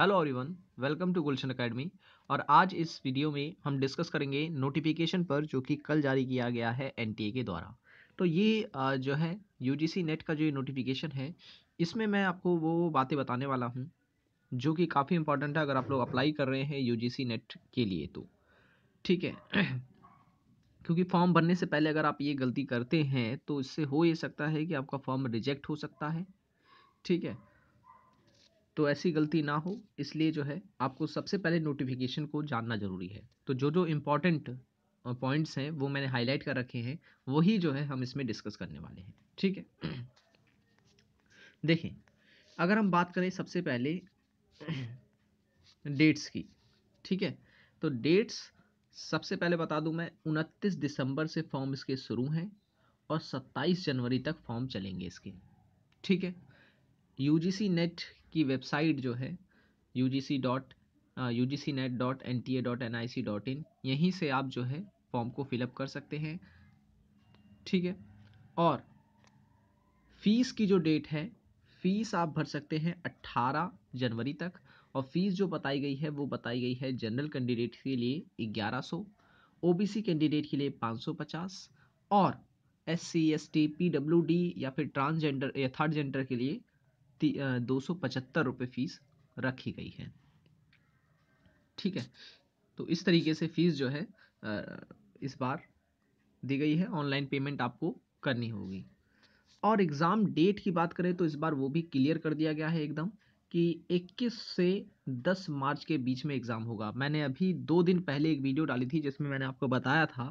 hello everyone welcome to Gulshan academy और आज इस वीडियो में हम डिस्कस करेंगे नोटिफिकेशन पर जो कि कल जारी किया गया है एनटीए के द्वारा तो ये जो है यूजीसी नेट का जो ये नोटिफिकेशन है इसमें मैं आपको वो बातें बताने वाला हूँ जो कि काफ़ी इंपॉर्टेंट है अगर आप लोग अप्लाई कर रहे हैं सी नेट के लिए तो ठीक है क्योंकि फॉर्म भरने से पहले अगर आप ये गलती करते हैं तो इससे हो ये सकता है कि आपका फॉर्म रिजेक्ट हो सकता है ठीक है तो ऐसी गलती ना हो इसलिए जो है आपको सबसे पहले नोटिफिकेशन को जानना ज़रूरी है तो जो जो इम्पोर्टेंट पॉइंट्स हैं वो मैंने हाईलाइट कर रखे हैं वही जो है हम इसमें डिस्कस करने वाले हैं ठीक है देखें अगर हम बात करें सबसे पहले डेट्स की ठीक है तो डेट्स सबसे पहले बता दूं मैं उनतीस दिसंबर से फॉर्म इसके शुरू हैं और सत्ताईस जनवरी तक फॉर्म चलेंगे इसके ठीक है यूजीसी नेट की वेबसाइट जो है U G C dot U G C net dot N T A dot N I C dot in यहीं से आप जो है फॉर्म को फिलअप कर सकते हैं ठीक है और फीस की जो डेट है फीस आप भर सकते हैं 18 जनवरी तक और फीस जो बताई गई है वो बताई गई है जनरल कैंडिडेट के लिए 1100 ओ कैंडिडेट के लिए 550 और S C S T P W D या फिर ट्रांसजेंडर या थर्ड जेंडर के लिए दो सौ पचहत्तर रुपये फ़ीस रखी गई है ठीक है तो इस तरीके से फ़ीस जो है इस बार दी गई है ऑनलाइन पेमेंट आपको करनी होगी और एग्ज़ाम डेट की बात करें तो इस बार वो भी क्लियर कर दिया गया है एकदम कि 21 से 10 मार्च के बीच में एग्ज़ाम होगा मैंने अभी दो दिन पहले एक वीडियो डाली थी जिसमें मैंने आपको बताया था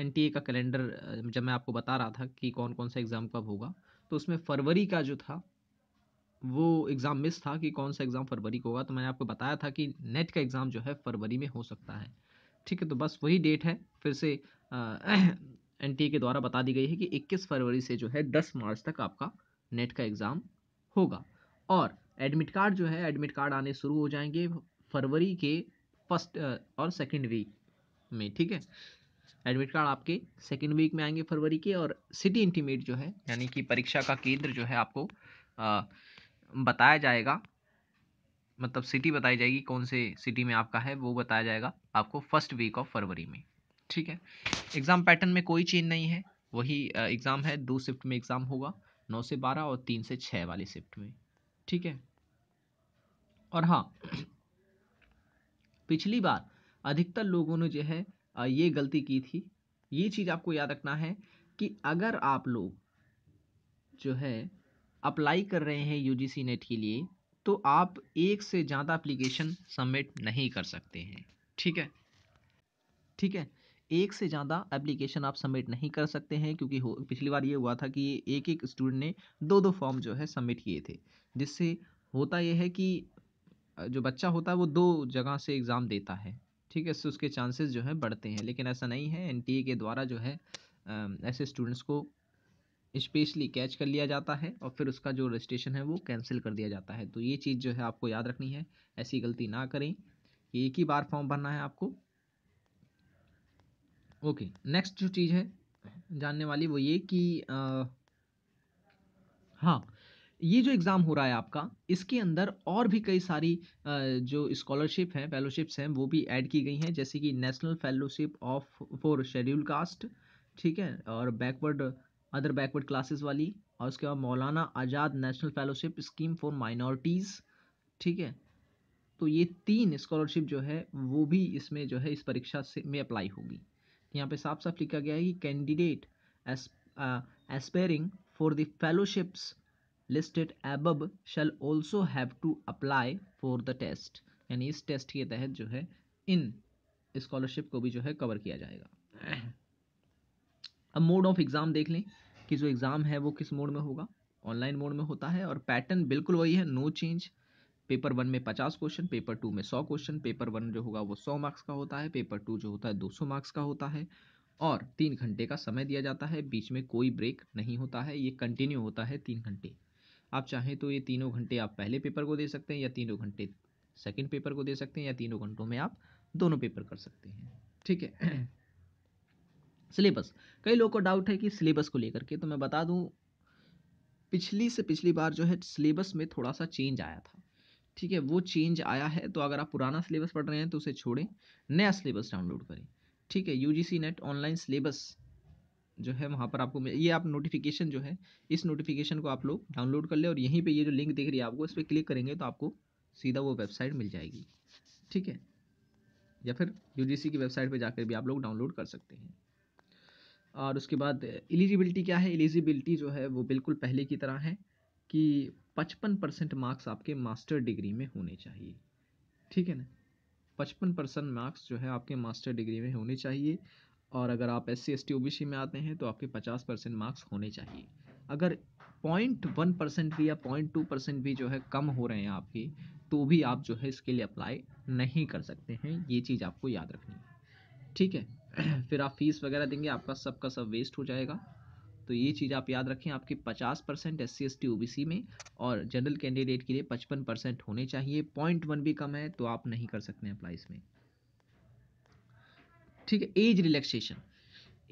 एन टी ए का कैलेंडर जब मैं आपको बता रहा था कि कौन कौन सा एग्ज़ाम कब होगा तो उसमें फरवरी का जो था वो एग्ज़ाम मिस था कि कौन सा एग्ज़ाम फरवरी को होगा तो मैंने आपको बताया था कि नेट का एग्ज़ाम जो है फरवरी में हो सकता है ठीक है तो बस वही डेट है फिर से एन के द्वारा बता दी गई है कि 21 फरवरी से जो है 10 मार्च तक आपका नेट का एग्ज़ाम होगा और एडमिट कार्ड जो है एडमिट कार्ड आने शुरू हो जाएंगे फरवरी के फर्स्ट और सेकेंड वीक में ठीक है एडमिट कार्ड आपके सेकेंड वीक में आएंगे फरवरी के और सिटी इंटीमेट जो है यानी कि परीक्षा का केंद्र जो है आपको आ, बताया जाएगा मतलब सिटी बताई जाएगी कौन से सिटी में आपका है वो बताया जाएगा आपको फर्स्ट वीक ऑफ फरवरी में ठीक है एग्ज़ाम पैटर्न में कोई चेंज नहीं है वही एग्ज़ाम है दो शिफ्ट में एग्ज़ाम होगा नौ से बारह और तीन से छः वाली शिफ्ट में ठीक है और हाँ पिछली बार अधिकतर लोगों ने जो है ये गलती की थी ये चीज़ आपको याद रखना है कि अगर आप लोग जो है अप्लाई कर रहे हैं यू जी नेट के लिए तो आप एक से ज़्यादा अप्लीकेशन सबमिट नहीं कर सकते हैं ठीक है ठीक है एक से ज़्यादा एप्लीकेशन आप सबमिट नहीं कर सकते हैं क्योंकि हो पिछली बार ये हुआ था कि एक एक स्टूडेंट ने दो दो फॉर्म जो है सबमिट किए थे जिससे होता यह है कि जो बच्चा होता है वो दो जगह से एग्ज़ाम देता है ठीक है इससे उसके चांसेस जो है बढ़ते हैं लेकिन ऐसा नहीं है एन के द्वारा जो है ऐसे स्टूडेंट्स को स्पेशली कैच कर लिया जाता है और फिर उसका जो रजिस्ट्रेशन है वो कैंसिल कर दिया जाता है तो ये चीज़ जो है आपको याद रखनी है ऐसी गलती ना करें एक ही बार फॉर्म भरना है आपको ओके नेक्स्ट जो चीज़ है जानने वाली वो ये कि आ, हाँ ये जो एग्ज़ाम हो रहा है आपका इसके अंदर और भी कई सारी जो स्कॉलरशिप हैं फेलोशिप्स हैं वो भी ऐड की गई हैं जैसे कि national fellowship of for schedule caste ठीक है और बैकवर्ड अदर बैकवर्ड क्लासेस वाली और उसके बाद Maulana Azad national fellowship scheme for minorities ठीक है तो ये तीन स्कॉलरशिप जो है वो भी इसमें जो है इस परीक्षा से में अप्लाई होगी यहाँ पे साफ साफ लिखा गया है कि candidate aspiring for the fellowships listed above shall also have to apply for the test यानी इस टेस्ट के तहत जो है इन स्कॉलरशिप को भी जो है कवर किया जाएगा अब मोड ऑफ एग्ज़ाम देख लें कि जो एग्ज़ाम है वो किस मोड में होगा ऑनलाइन मोड में होता है और पैटर्न बिल्कुल वही है नो चेंज पेपर वन में पचास क्वेश्चन पेपर टू में सौ क्वेश्चन पेपर वन जो होगा वो सौ मार्क्स का होता है पेपर टू जो होता है दो सौ मार्क्स का होता है और तीन घंटे का समय दिया जाता है बीच में कोई ब्रेक नहीं होता है ये कंटिन्यू होता है तीन घंटे आप चाहें तो ये तीनों घंटे आप पहले पेपर को दे सकते हैं या तीनों घंटे सेकेंड पेपर को दे सकते हैं या तीनों घंटों में आप दोनों पेपर कर सकते हैं ठीक है सिलेबस कई लोगों को डाउट है कि सिलेबस को लेकर के तो मैं बता दूँ पिछली से पिछली बार जो है सिलेबस में थोड़ा सा चेंज आया था ठीक है वो चेंज आया है तो अगर आप पुराना सिलेबस पढ़ रहे हैं तो उसे छोड़ें नया सिलेबस डाउनलोड करें ठीक है यू नेट ऑनलाइन सिलेबस जो है वहाँ पर आपको ये आप नोटिफिकेशन जो है इस नोटिफिकेशन को आप लोग डाउनलोड कर ले और यहीं पे ये जो लिंक दिख रही है आपको इस पर क्लिक करेंगे तो आपको सीधा वो वेबसाइट मिल जाएगी ठीक है या फिर यू की वेबसाइट पर जाकर भी आप लोग डाउनलोड कर सकते हैं और उसके बाद एलिजिबिलिटी क्या है एलिजिबिलिटी जो है वो बिल्कुल पहले की तरह है कि पचपन परसेंट मार्क्स आपके मास्टर डिग्री में होने चाहिए ठीक है ना पचपन परसेंट मार्क्स जो है आपके मास्टर डिग्री में होने चाहिए और अगर आप S C S T O B C में आते हैं तो आपके पचास परसेंट मार्क्स होने चाहिए अगर पॉइंट वन परसेंट भी या पॉइंट टू परसेंट भी जो है कम हो रहे हैं आपके तो भी आप जो है इसके लिए अप्लाई नहीं कर सकते हैं ये चीज़ आपको याद रखनी है ठीक है फिर आप फीस वगैरह देंगे आपका सबका सब वेस्ट हो जाएगा तो ये चीज़ आप याद रखें आपके 50 percent S C S T O B C में और जनरल कैंडिडेट के लिए 55 परसेंट होने चाहिए पॉइंट वन भी कम है तो आप नहीं कर सकते अप्लाई इसमें ठीक है एज रिलैक्सेशन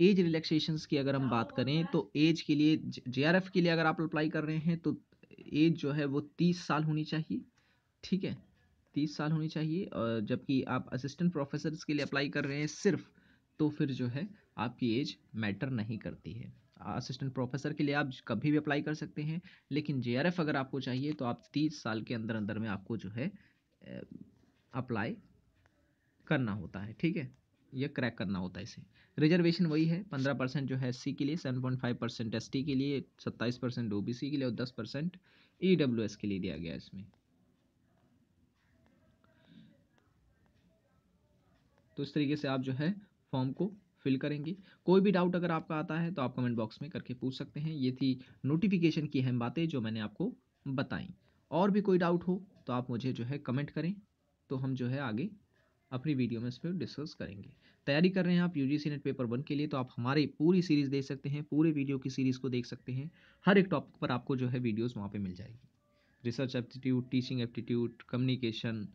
एज रिलैक्सेशन की अगर हम बात करें तो एज के लिए जे के लिए अगर आप अप्लाई कर रहे हैं तो एज जो है वो तीस साल होनी चाहिए ठीक है तीस साल होनी चाहिए और जबकि आप असिस्टेंट प्रोफेसर के लिए अप्लाई कर रहे हैं सिर्फ तो फिर जो है आपकी एज मैटर नहीं करती है असिस्टेंट प्रोफेसर के लिए आप कभी भी अप्लाई कर सकते हैं लेकिन जे अगर आपको चाहिए तो आप तीस साल के अंदर अंदर में आपको जो है अप्लाई करना होता है ठीक है यह क्रैक करना होता है इसे रिजर्वेशन वही है पंद्रह परसेंट जो है एस के लिए seven point five percent S के लिए सत्ताईस परसेंट ओ के लिए और दस परसेंट ई e के लिए दिया गया इसमें तो इस तरीके से आप जो है फॉर्म को फिल करेंगे कोई भी डाउट अगर आपका आता है तो आप कमेंट बॉक्स में करके पूछ सकते हैं ये थी नोटिफिकेशन की अहम बातें जो मैंने आपको बताई और भी कोई डाउट हो तो आप मुझे जो है कमेंट करें तो हम जो है आगे अपनी वीडियो में इस पर डिस्कस करेंगे तैयारी कर रहे हैं आप U G net paper one के लिए तो आप हमारी पूरी सीरीज़ देख सकते हैं पूरे वीडियो की सीरीज़ को देख सकते हैं हर एक टॉपिक पर आपको जो है वीडियोज़ वहाँ पर मिल जाएगी research aptitude teaching aptitude communication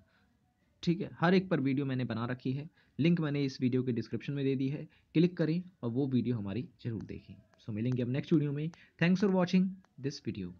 ठीक है हर एक पर वीडियो मैंने बना रखी है लिंक मैंने इस वीडियो के डिस्क्रिप्शन में दे दी है क्लिक करें और वो वीडियो हमारी जरूर देखें सो मिलेंगे अब नेक्स्ट वीडियो में thanks for watching this video